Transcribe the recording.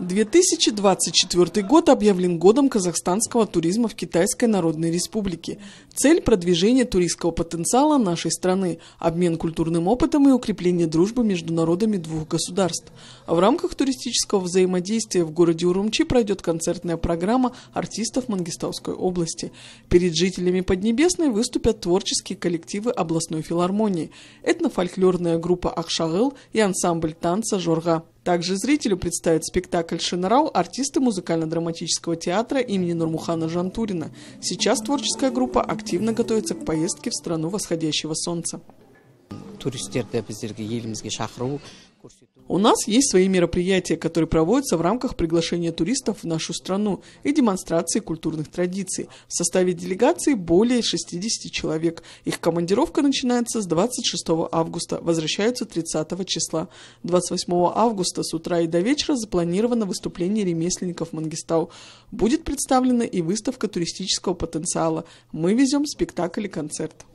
2024 год объявлен годом казахстанского туризма в Китайской Народной Республике. Цель – продвижение туристского потенциала нашей страны, обмен культурным опытом и укрепление дружбы между народами двух государств. А В рамках туристического взаимодействия в городе Урумчи пройдет концертная программа артистов Мангистауской области. Перед жителями Поднебесной выступят творческие коллективы областной филармонии, этнофольклорная группа «Акшагыл» и ансамбль танца «Жорга». Также зрителю представят спектакль «Шенерал» артисты музыкально-драматического театра имени Нурмухана Жантурина. Сейчас творческая группа активно готовится к поездке в страну восходящего солнца туристерді біздерге елімізге шақыру у нас есть свои мероприятия, которые проводятся в рамках приглашения туристов в нашу страну и демонстрации культурных традиций. В составе делегации более 60 человек. Их командировка начинается с 26 августа, возвращаются 30 числа. 28 августа с утра и до вечера запланировано выступление ремесленников Мангистау. Будет представлена и выставка туристического потенциала. Мы везем спектакль и концерт.